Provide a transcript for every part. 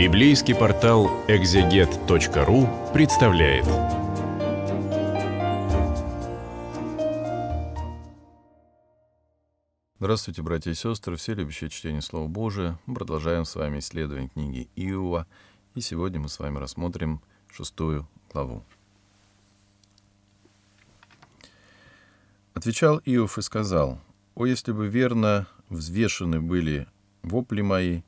Библейский портал экзегет.ру представляет. Здравствуйте, братья и сестры, все любящие чтение Слова Божия. Мы продолжаем с вами исследование книги Иова, и сегодня мы с вами рассмотрим шестую главу. Отвечал Иов и сказал, «О, если бы верно взвешены были вопли мои,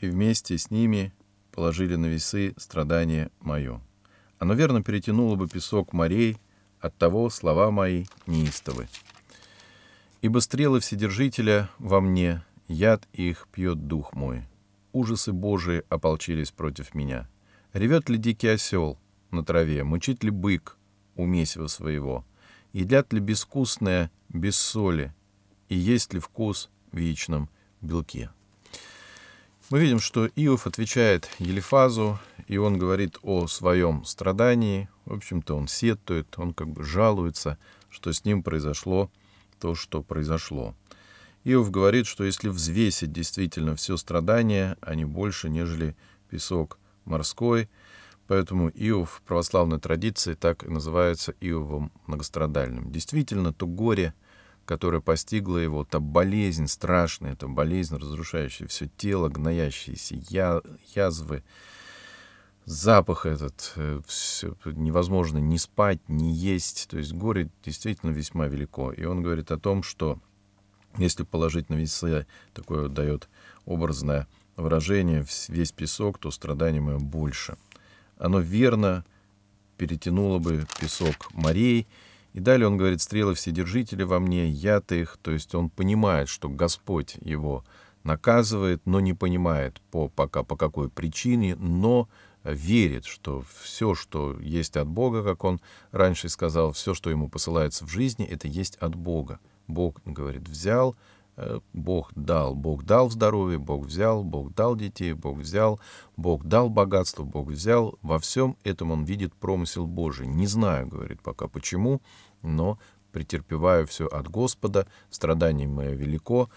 и вместе с ними положили на весы страдание мое. Оно верно перетянуло бы песок морей, от того слова мои неистовы. Ибо стрелы Вседержителя во мне, яд их пьет дух мой. Ужасы Божии ополчились против меня. Ревет ли дикий осел на траве, мучит ли бык у месива своего, едят ли безвкусное без соли, и есть ли вкус в яичном белке. Мы видим, что Иов отвечает Елифазу, и он говорит о своем страдании. В общем-то, он сетует, он как бы жалуется, что с ним произошло то, что произошло. Иов говорит, что если взвесить действительно все страдания, они больше, нежели песок морской, поэтому Иов в православной традиции так и называется Иовом многострадальным. Действительно, то горе, которая постигла его, та болезнь страшная, та болезнь, разрушающая все тело, гноящиеся я, язвы, запах этот, э, все, невозможно не спать, не есть. То есть горе действительно весьма велико. И он говорит о том, что если положить на весы, такое дает образное выражение, весь песок, то страдание мое больше. Оно верно перетянуло бы песок морей, и далее он говорит, стрелы вседержители во мне, я яд их. То есть он понимает, что Господь его наказывает, но не понимает по, пока по какой причине, но верит, что все, что есть от Бога, как он раньше сказал, все, что ему посылается в жизни, это есть от Бога. Бог, говорит, взял, Э, Бог дал, Бог дал здоровье, Бог взял, Бог дал детей, Бог взял, Бог дал богатство, Бог взял. Во всем этом он видит промысел Божий. Не знаю, говорит пока почему, но претерпеваю все от Господа, страдание мое велико.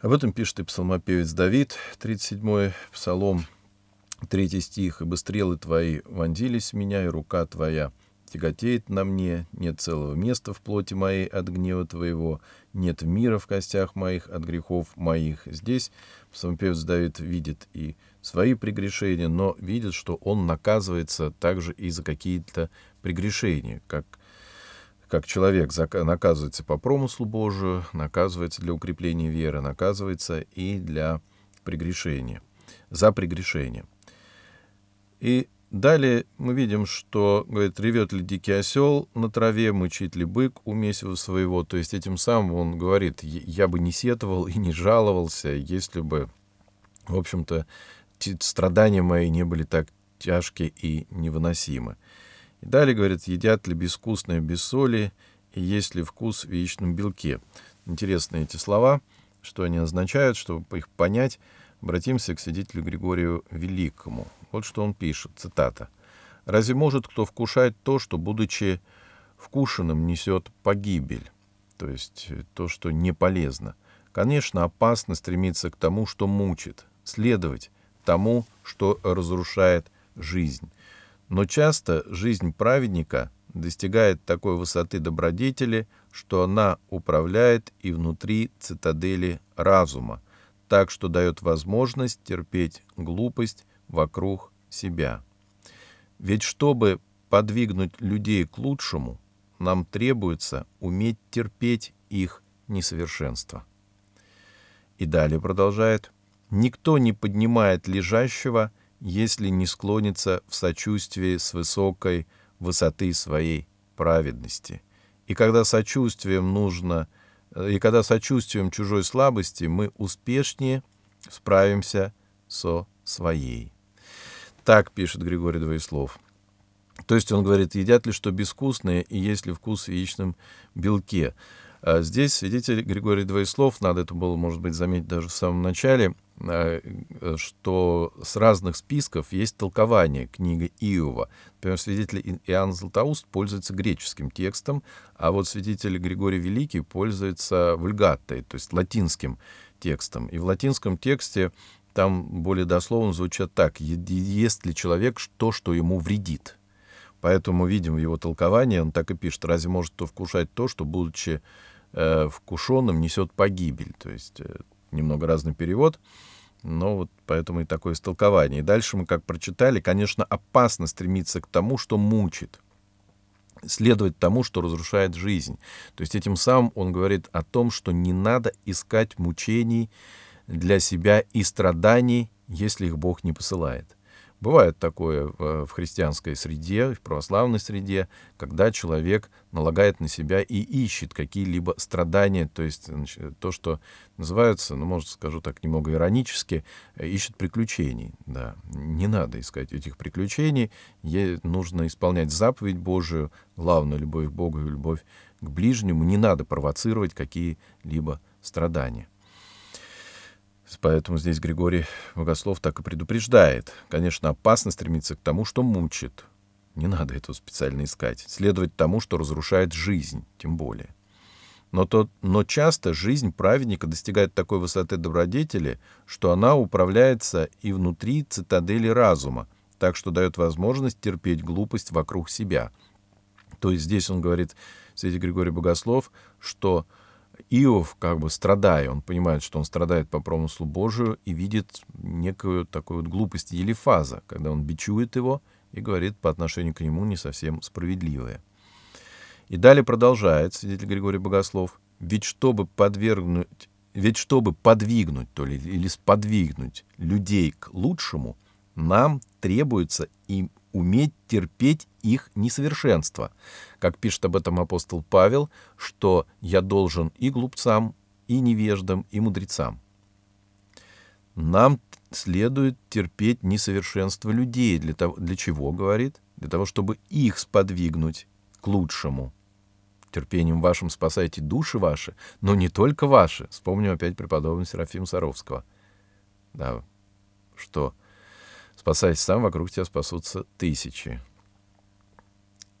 Об этом пишет и псалмопевец Давид, 37-й псалом, 3 стих. «Ибо стрелы твои вонзились в меня, и рука твоя Тяготеет на мне, нет целого места в плоти моей от гнева твоего, нет мира в костях моих от грехов моих». Здесь псалмопевец Давид видит и свои прегрешения, но видит, что он наказывается также и за какие-то прегрешения, как как человек наказывается по промыслу Божию, наказывается для укрепления веры, наказывается и для прегрешения, за прегрешение. И Далее мы видим, что, говорит, ревет ли дикий осел на траве, мычит ли бык у месива своего. То есть этим самым он говорит, я бы не сетовал и не жаловался, если бы, в общем-то, страдания мои не были так тяжкие и невыносимы. И далее, говорит, едят ли безвкусное без соли, и есть ли вкус в яичном белке. Интересные эти слова, что они означают, чтобы их понять, обратимся к свидетелю Григорию Великому. Вот что он пишет, цитата. «Разве может кто вкушать то, что, будучи вкушенным, несет погибель?» То есть э, то, что не полезно. Конечно, опасно стремиться к тому, что мучит, следовать тому, что разрушает жизнь. Но часто жизнь праведника достигает такой высоты добродетели, что она управляет и внутри цитадели разума, так что дает возможность терпеть глупость вокруг себя. Ведь чтобы подвигнуть людей к лучшему, нам требуется уметь терпеть их несовершенство. И далее продолжает. Никто не поднимает лежащего, если не склонится в сочувствии с высокой высоты своей праведности. И когда сочувствием нужно, и когда сочувствием чужой слабости мы успешнее справимся со своей. Так пишет Григорий Двоеслов. То есть он говорит, едят ли что безвкусное и есть ли вкус в яичном белке. А здесь свидетель Григорий Двоеслов, надо это было, может быть, заметить даже в самом начале, а, э, что с разных списков есть толкование книги Иова. Например, свидетель Иоанн Златоуст пользуется греческим текстом, а вот свидетель Григорий Великий пользуется вульгатой, то есть латинским текстом. И в латинском тексте там более дословно звучат так. Ест ли человек то, что ему вредит? Поэтому видим его толкование, он так и пишет. Разве может кто вкушать то, что, будучи э, вкушенным, несет погибель? То есть э, немного разный перевод. Но вот поэтому и такое истолкование. И дальше мы, как прочитали, конечно, опасно стремиться к тому, что мучит. Следовать тому, что разрушает жизнь. То есть этим самым он говорит о том, что не надо искать мучений, для себя и страданий, если их Бог не посылает. Бывает такое в христианской среде, в православной среде, когда человек налагает на себя и ищет какие-либо страдания, то есть то, что называется, ну, может, скажу так немного иронически, ищет приключений. Да, не надо искать этих приключений, ей нужно исполнять заповедь Божию, главную любовь к Богу и любовь к ближнему, не надо провоцировать какие-либо страдания. Поэтому здесь Григорий Богослов так и предупреждает. Конечно, опасно стремиться к тому, что мучит. Не надо этого специально искать. Следовать тому, что разрушает жизнь, тем более. Но, то, но часто жизнь праведника достигает такой высоты добродетели, что она управляется и внутри цитадели разума, так что дает возможность терпеть глупость вокруг себя. То есть здесь он говорит, среди Григорий Богослов, что Иов, как бы страдая, он понимает, что он страдает по промыслу Божию и видит некую такую вот глупость Елифаза, когда он бичует его и говорит по отношению к нему не совсем справедливое. И далее продолжает свидетель Григорий Богослов. «Ведь чтобы подвергнуть ведь чтобы подвигнуть, то ли, или сподвигнуть людей к лучшему, нам требуется им уметь терпеть их несовершенство. Как пишет об этом апостол Павел, что «я должен и глупцам, и невеждам, и мудрецам». Нам следует терпеть несовершенство людей. Для, того, для чего, говорит? Для того, чтобы их сподвигнуть к лучшему. Терпением вашим спасайте души ваши, но не только ваши. Вспомним опять преподобного Серафима Саровского. Да, что Спасаясь сам, вокруг тебя спасутся тысячи.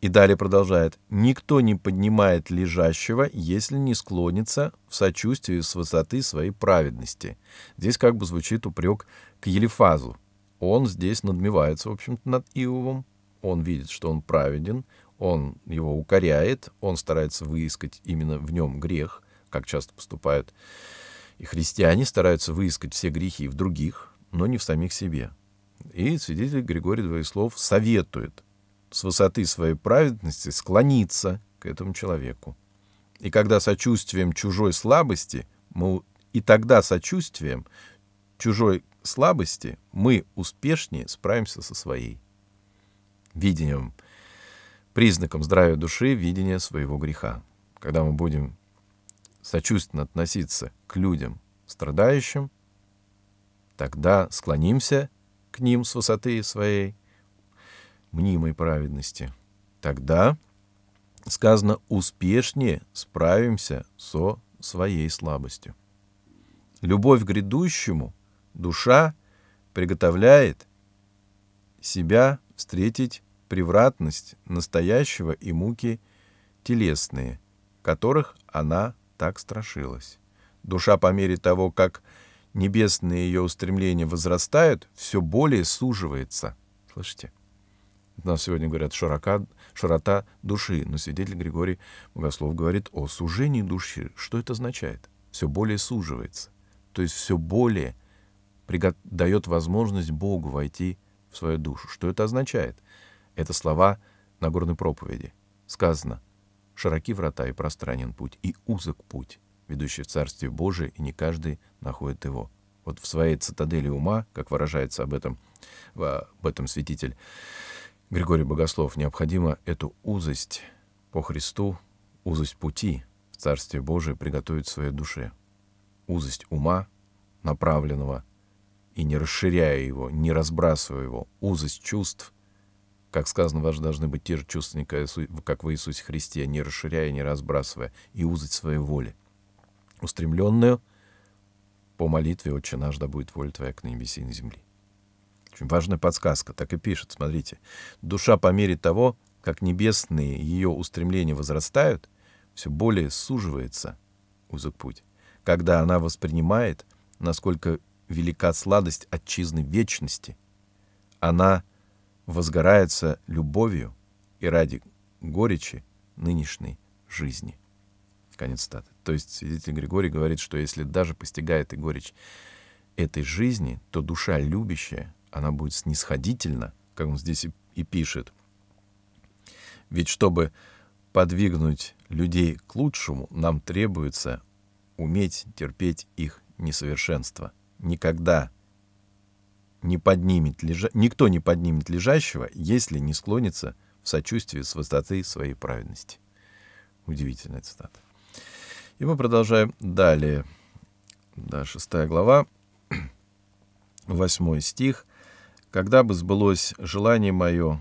И далее продолжает. «Никто не поднимает лежащего, если не склонится в сочувствии с высоты своей праведности». Здесь как бы звучит упрек к Елифазу. Он здесь надмевается, в общем-то, над Иовом. Он видит, что он праведен, он его укоряет, он старается выискать именно в нем грех, как часто поступают и христиане, стараются выискать все грехи в других, но не в самих себе. И свидетель Григорий Двоеслов советует с высоты своей праведности склониться к этому человеку. И когда сочувствием чужой слабости, мы, и тогда сочувствием чужой слабости мы успешнее справимся со своей. Видением, признаком здравия души, видения своего греха. Когда мы будем сочувственно относиться к людям страдающим, тогда склонимся к ним с высоты своей мнимой праведности. Тогда, сказано, успешнее справимся со своей слабостью. Любовь к грядущему душа приготовляет себя встретить превратность настоящего и муки телесные, которых она так страшилась. Душа по мере того, как небесные ее устремления возрастают, все более суживается. Слышите? У нас сегодня говорят широка, широта души, но свидетель Григорий Богослов говорит о сужении души. Что это означает? Все более суживается. То есть все более дает возможность Богу войти в свою душу. Что это означает? Это слова Нагорной проповеди. Сказано, широки врата и пространен путь, и узок путь, ведущий в Царствие Божие, и не каждый находит его. Вот в своей цитадели ума, как выражается об этом, об этом святитель Григорий Богослов, необходимо эту узость по Христу, узость пути в Царствие Божие приготовить в своей душе. Узость ума, направленного, и не расширяя его, не разбрасывая его, узость чувств, как сказано, ваши должны быть те же чувства, как в Иисусе Христе, не расширяя, не разбрасывая, и узость своей воли устремленную по молитве «Отче наш, да будет воля твоя, к на небесе и на земле». Очень важная подсказка, так и пишет, смотрите. Душа по мере того, как небесные ее устремления возрастают, все более суживается узок путь, когда она воспринимает, насколько велика сладость отчизны вечности. Она возгорается любовью и ради горечи нынешней жизни. Конец статы. То есть свидетель Григорий говорит, что если даже постигает и горечь этой жизни, то душа любящая, она будет снисходительна, как он здесь и, и пишет. Ведь чтобы подвигнуть людей к лучшему, нам требуется уметь терпеть их несовершенство. Никогда не поднимет лежа... никто не поднимет лежащего, если не склонится в сочувствии с высоты своей праведности. Удивительная цитата. И мы продолжаем далее. Да, шестая глава, восьмой стих. «Когда бы сбылось желание мое,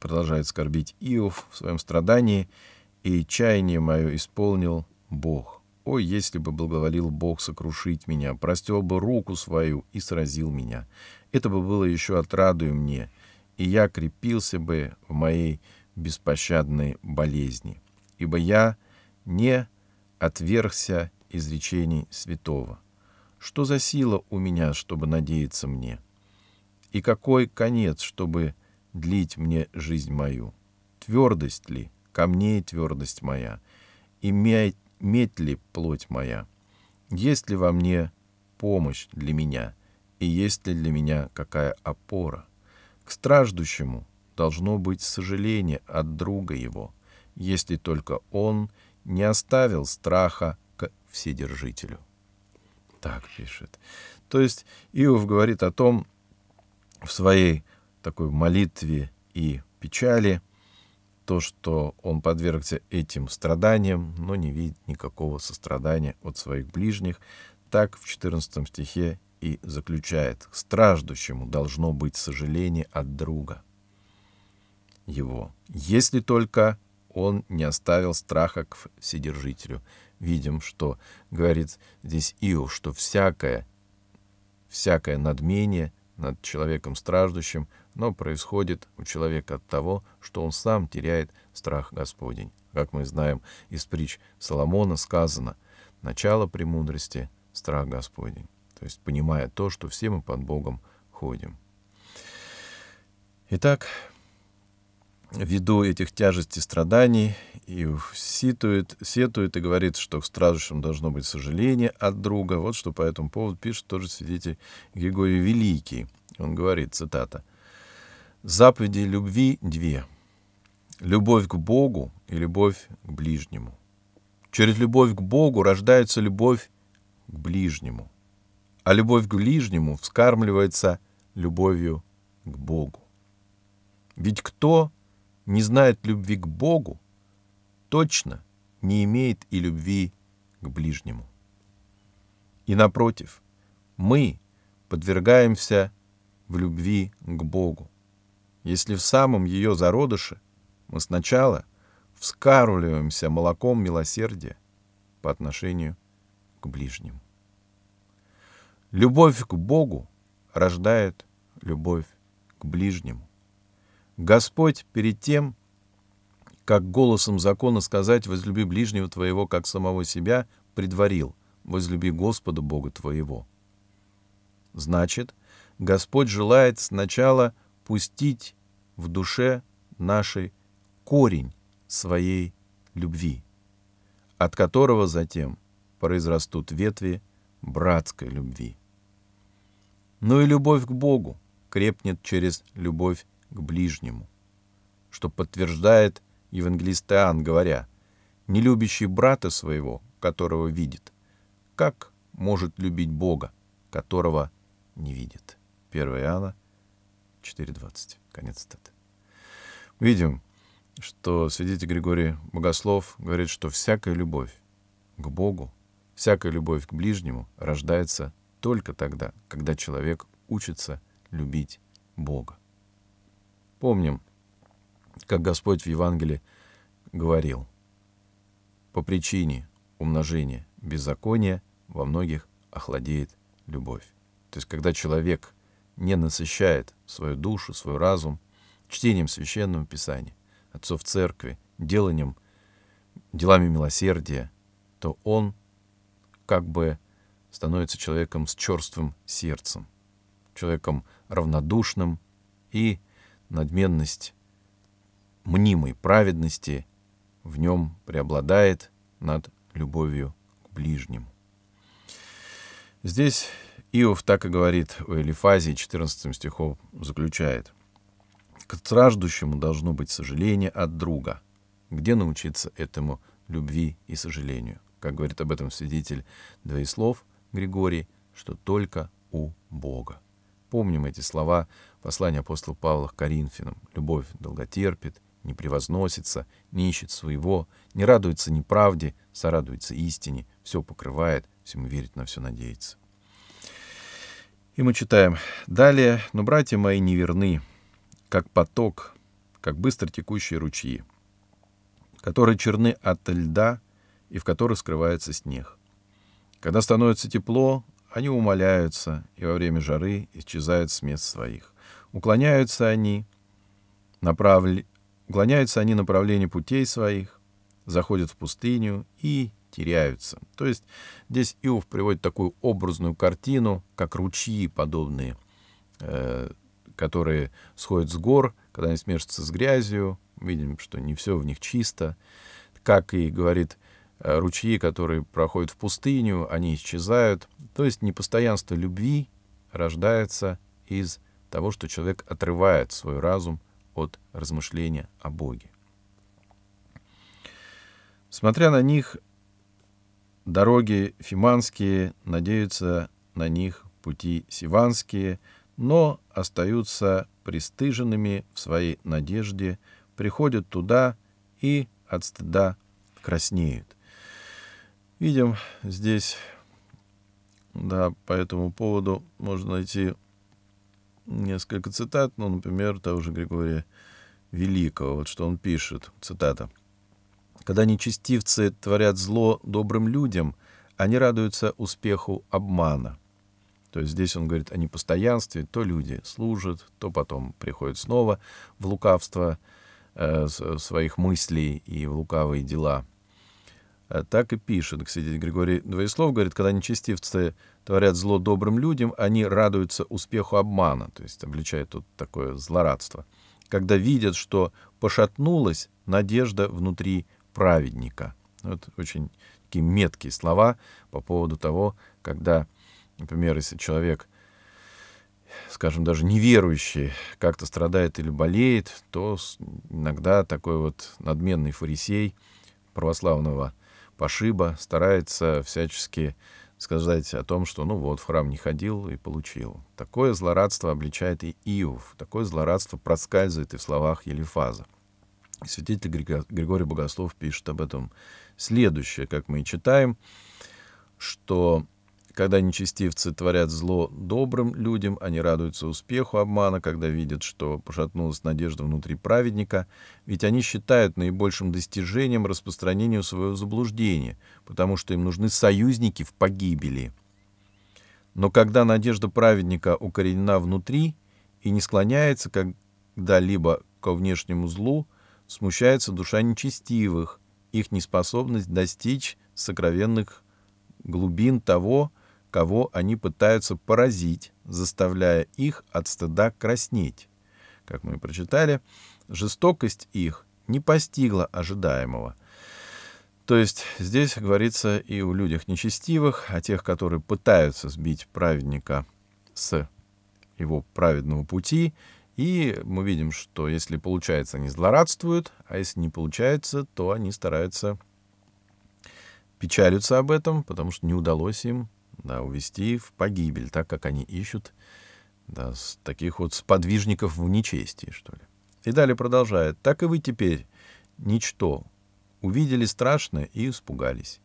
продолжает скорбить Иов в своем страдании, и чаяние мое исполнил Бог. О, если бы благоволил Бог сокрушить меня, простил бы руку свою и сразил меня. Это бы было еще отрадою мне, и я крепился бы в моей беспощадной болезни. Ибо я — не отвергся изречений святого. Что за сила у меня, чтобы надеяться мне? И какой конец, чтобы длить мне жизнь мою? Твердость ли? Ко мне твердость моя. И медь, ли плоть моя? Есть ли во мне помощь для меня? И есть ли для меня какая опора? К страждущему должно быть сожаление от друга его, если только он — не оставил страха к Вседержителю. Так пишет. То есть Иов говорит о том в своей такой молитве и печали, то, что он подвергся этим страданиям, но не видит никакого сострадания от своих ближних, так в 14 стихе и заключает. Страждущему должно быть сожаление от друга его, если только он не оставил страха к вседержителю. Видим, что говорит здесь Ио, что всякое, всякое надмение над человеком страждущим, но происходит у человека от того, что он сам теряет страх Господень. Как мы знаем из притч Соломона сказано «начало премудрости — страх Господень», то есть понимая то, что все мы под Богом ходим. Итак, ввиду этих тяжестей страданий и ситует, сетует и говорит, что к стражущим должно быть сожаление от друга. Вот что по этому поводу пишет тоже свидетель Григорий Великий. Он говорит, цитата, «Заповеди любви две. Любовь к Богу и любовь к ближнему. Через любовь к Богу рождается любовь к ближнему, а любовь к ближнему вскармливается любовью к Богу. Ведь кто не знает любви к Богу, точно не имеет и любви к ближнему. И напротив, мы подвергаемся в любви к Богу, если в самом ее зародыше мы сначала вскармливаемся молоком милосердия по отношению к ближнему. Любовь к Богу рождает любовь к ближнему. Господь перед тем, как голосом закона сказать «возлюби ближнего твоего, как самого себя», предварил «возлюби Господа Бога твоего». Значит, Господь желает сначала пустить в душе нашей корень своей любви, от которого затем произрастут ветви братской любви. Но ну и любовь к Богу крепнет через любовь к ближнему, что подтверждает евангелист Иоанн, говоря, «Не любящий брата своего, которого видит, как может любить Бога, которого не видит?» 1 Иоанна 4.20. Конец цитаты. Видим, что свидетель Григорий Богослов говорит, что всякая любовь к Богу, всякая любовь к ближнему рождается только тогда, когда человек учится любить Бога. Помним, как Господь в Евангелии говорил, «По причине умножения беззакония во многих охладеет любовь». То есть, когда человек не насыщает свою душу, свой разум чтением Священного Писания, отцов церкви, деланием, делами милосердия, то он как бы становится человеком с черствым сердцем, человеком равнодушным и надменность мнимой праведности в нем преобладает над любовью к ближнему. Здесь Иов так и говорит о Элифазе 14 стихом заключает. «К страждущему должно быть сожаление от друга. Где научиться этому любви и сожалению?» Как говорит об этом свидетель двоеслов Григорий, что только у Бога. Помним эти слова Послание апостола Павла к Коринфянам. Любовь долготерпит, не превозносится, не ищет своего, не радуется неправде, сорадуется истине, все покрывает, всему верит, на все надеется. И мы читаем. «Далее, но братья мои неверны, как поток, как быстро текущие ручьи, которые черны от льда и в которых скрывается снег. Когда становится тепло, они умоляются и во время жары исчезают с мест своих. Уклоняются они, направ... Уклоняются они направлению путей своих, заходят в пустыню и теряются. То есть здесь Иов приводит такую образную картину, как ручьи подобные, э, которые сходят с гор, когда они смешиваются с грязью, видим, что не все в них чисто. Как и говорит, э, ручьи, которые проходят в пустыню, они исчезают. То есть непостоянство любви рождается из того, что человек отрывает свой разум от размышления о Боге. Смотря на них, дороги фиманские, надеются на них пути сиванские, но остаются пристыженными в своей надежде, приходят туда и от стыда краснеют. Видим здесь, да, по этому поводу можно найти несколько цитат, ну, например, того же Григория Великого, вот что он пишет, цитата. «Когда нечестивцы творят зло добрым людям, они радуются успеху обмана». То есть здесь он говорит о непостоянстве, то люди служат, то потом приходят снова в лукавство э, своих мыслей и в лукавые дела – Э, так и пишет, кстати, Григорий Двоеслов, говорит, когда нечестивцы творят зло добрым людям, они радуются успеху обмана, то есть обличает тут такое злорадство. Когда видят, что пошатнулась надежда внутри праведника. Вот очень такие меткие слова по поводу того, когда, например, если человек скажем, даже неверующий как-то страдает или болеет, то иногда такой вот надменный фарисей православного пошиба, старается всячески сказать о том, что ну вот, в храм не ходил и получил. Такое злорадство обличает и Иов, такое злорадство проскальзывает и в словах Елифаза. Святитель Григорий Богослов пишет об этом следующее, как мы и читаем, что когда нечестивцы творят зло добрым людям, они радуются успеху обмана, когда видят, что пошатнулась надежда внутри праведника, ведь они считают наибольшим достижением распространению своего заблуждения, потому что им нужны союзники в погибели. Но когда надежда праведника укоренена внутри и не склоняется когда-либо ко внешнему злу, смущается душа нечестивых, их неспособность достичь сокровенных глубин того, кого они пытаются поразить, заставляя их от стыда краснеть. Как мы и прочитали, жестокость их не постигла ожидаемого. То есть здесь говорится и о людях нечестивых, о тех, которые пытаются сбить праведника с его праведного пути, и мы видим, что если получается, они злорадствуют, а если не получается, то они стараются печалиться об этом, потому что не удалось им да, увести в погибель, так как они ищут да, с таких вот сподвижников в нечестии, что ли. И далее продолжает. «Так и вы теперь, ничто, увидели страшное и испугались.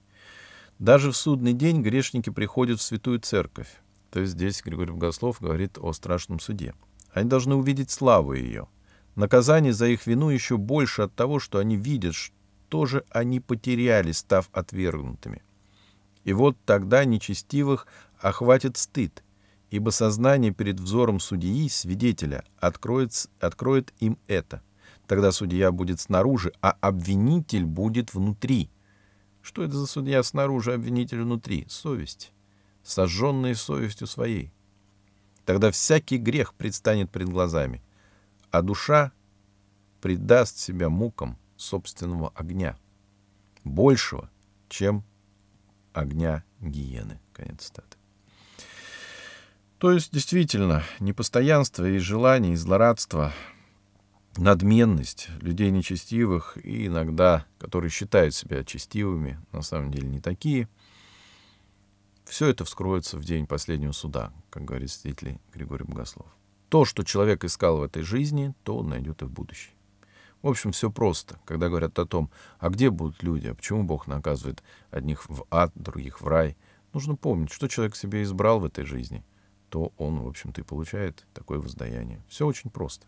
Даже в судный день грешники приходят в святую церковь». То есть здесь Григорий Богослов говорит о страшном суде. «Они должны увидеть славу ее. Наказание за их вину еще больше от того, что они видят, что же они потеряли, став отвергнутыми. И вот тогда нечестивых охватит стыд, ибо сознание перед взором судьи, свидетеля, откроет, откроет им это. Тогда судья будет снаружи, а обвинитель будет внутри. Что это за судья снаружи, а обвинитель внутри? Совесть, сожженная совестью своей. Тогда всякий грех предстанет пред глазами, а душа предаст себя мукам собственного огня, большего, чем огня гиены. Конец статы. То есть, действительно, непостоянство и желание, и злорадство, надменность людей нечестивых и иногда, которые считают себя честивыми, на самом деле не такие, все это вскроется в день последнего суда, как говорит свидетель Григорий Богослов. То, что человек искал в этой жизни, то он найдет и в будущем. В общем, все просто. Когда говорят о том, а где будут люди, а почему Бог наказывает одних в ад, других в рай, нужно помнить, что человек себе избрал в этой жизни, то он, в общем-то, и получает такое воздаяние. Все очень просто.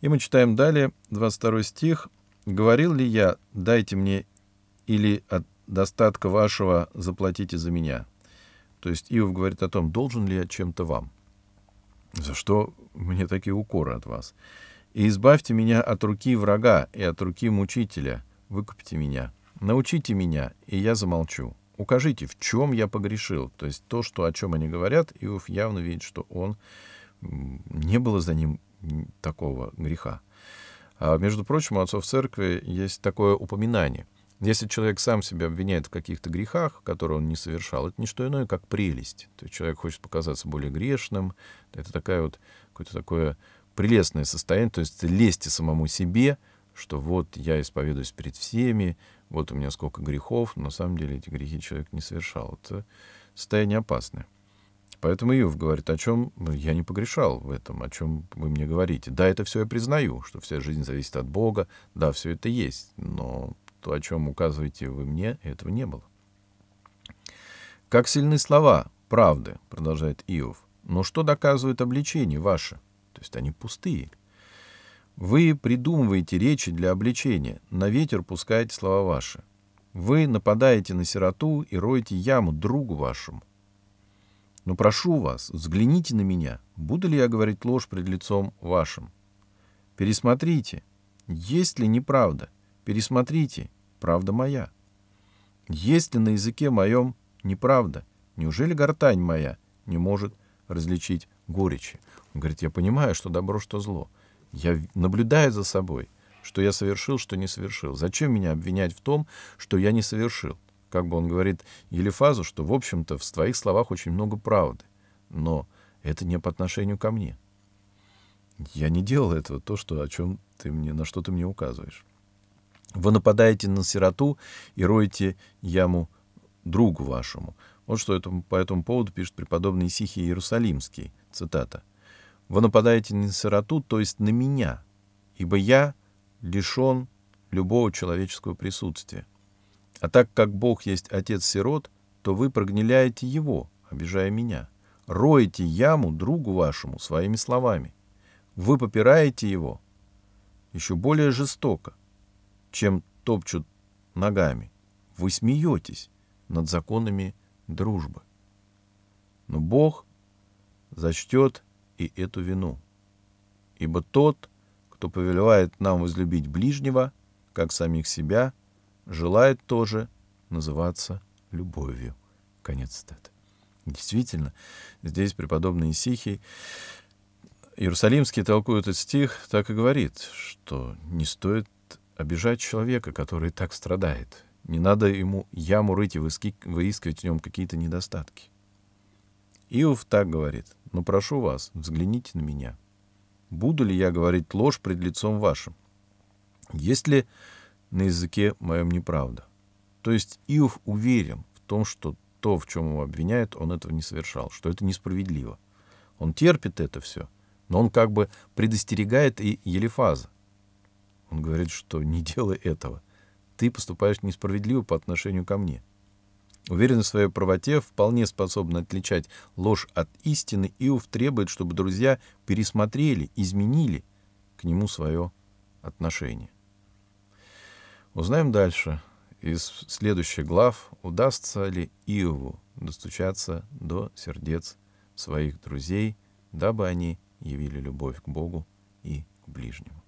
И мы читаем далее, 22 стих. «Говорил ли я, дайте мне или от достатка вашего заплатите за меня?» То есть Иов говорит о том, должен ли я чем-то вам. За что мне такие укоры от вас? И избавьте меня от руки врага и от руки мучителя. Выкупите меня. Научите меня, и я замолчу. Укажите, в чем я погрешил. То есть то, что, о чем они говорят, Иов явно видит, что он не было за ним такого греха. А, между прочим, у отцов церкви есть такое упоминание. Если человек сам себя обвиняет в каких-то грехах, которые он не совершал, это не что иное, как прелесть. То есть человек хочет показаться более грешным. Это такая вот, какое-то такое прелестное состояние, то есть лезьте самому себе, что вот я исповедуюсь перед всеми, вот у меня сколько грехов, но на самом деле эти грехи человек не совершал. Это состояние опасное. Поэтому Иов говорит, о чем я не погрешал в этом, о чем вы мне говорите. Да, это все я признаю, что вся жизнь зависит от Бога, да, все это есть, но то, о чем указываете вы мне, этого не было. Как сильны слова правды, продолжает Иов, но что доказывает обличение ваше? то есть они пустые. Вы придумываете речи для обличения, на ветер пускаете слова ваши. Вы нападаете на сироту и роете яму другу вашему. Но прошу вас, взгляните на меня, буду ли я говорить ложь пред лицом вашим. Пересмотрите, есть ли неправда, пересмотрите, правда моя. Есть ли на языке моем неправда, неужели гортань моя не может различить горечи. Он говорит, я понимаю, что добро, что зло. Я наблюдаю за собой, что я совершил, что не совершил. Зачем меня обвинять в том, что я не совершил? Как бы он говорит Елифазу, что, в общем-то, в твоих словах очень много правды, но это не по отношению ко мне. Я не делал этого, то, что, о чем ты мне, на что ты мне указываешь. Вы нападаете на сироту и роете яму другу вашему. Вот что этому, по этому поводу пишет преподобный Исихий Иерусалимский, цитата, «Вы нападаете на сироту, то есть на меня, ибо я лишен любого человеческого присутствия. А так как Бог есть отец сирот, то вы прогниляете его, обижая меня. Роете яму другу вашему своими словами. Вы попираете его еще более жестоко, чем топчут ногами. Вы смеетесь над законами дружбы. Но Бог зачтет и эту вину. Ибо тот, кто повелевает нам возлюбить ближнего, как самих себя, желает тоже называться любовью. Конец цитаты. Действительно, здесь преподобный Исихий, Иерусалимский толкует этот стих, так и говорит, что не стоит обижать человека, который так страдает. Не надо ему яму рыть и выискивать в нем какие-то недостатки. Иов так говорит но прошу вас, взгляните на меня. Буду ли я говорить ложь пред лицом вашим? Есть ли на языке моем неправда? То есть Иов уверен в том, что то, в чем его обвиняют, он этого не совершал, что это несправедливо. Он терпит это все, но он как бы предостерегает и Елифаза. Он говорит, что не делай этого. Ты поступаешь несправедливо по отношению ко мне. — Уверенность в своей правоте вполне способна отличать ложь от истины, Иов требует, чтобы друзья пересмотрели, изменили к нему свое отношение. Узнаем дальше из следующих глав, удастся ли Иову достучаться до сердец своих друзей, дабы они явили любовь к Богу и к ближнему.